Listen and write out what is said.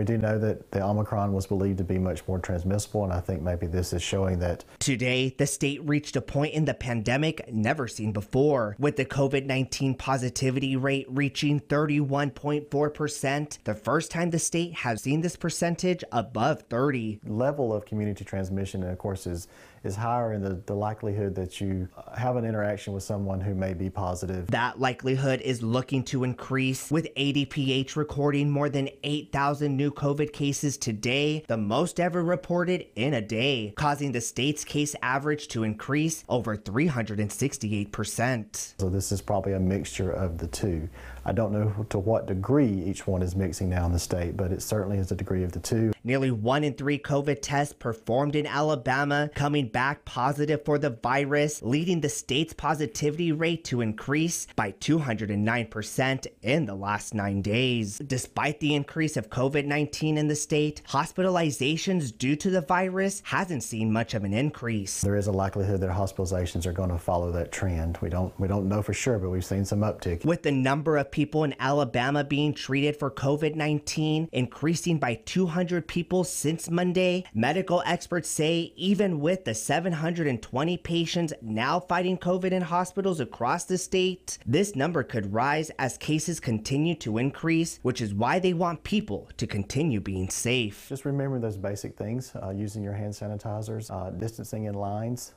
We do know that the Omicron was believed to be much more transmissible, and I think maybe this is showing that. Today, the state reached a point in the pandemic never seen before, with the COVID 19 positivity rate reaching 31.4%, the first time the state has seen this percentage above 30. Level of community transmission, of course, is is higher in the, the likelihood that you uh, have an interaction with someone who may be positive. That likelihood is looking to increase, with ADPH recording more than 8,000 new new COVID cases today, the most ever reported in a day, causing the state's case average to increase over 368%. So this is probably a mixture of the two. I don't know to what degree each one is mixing now in the state, but it certainly is a degree of the two. Nearly one in three COVID tests performed in Alabama coming back positive for the virus, leading the state's positivity rate to increase by 209% in the last nine days. Despite the increase of COVID 19, 19 in the state, hospitalizations due to the virus hasn't seen much of an increase. There is a likelihood that hospitalizations are going to follow that trend. We don't we don't know for sure, but we've seen some uptick. With the number of people in Alabama being treated for COVID-19 increasing by 200 people since Monday, medical experts say even with the 720 patients now fighting COVID in hospitals across the state, this number could rise as cases continue to increase, which is why they want people to continue continue being safe. Just remember those basic things, uh, using your hand sanitizers, uh, distancing in lines,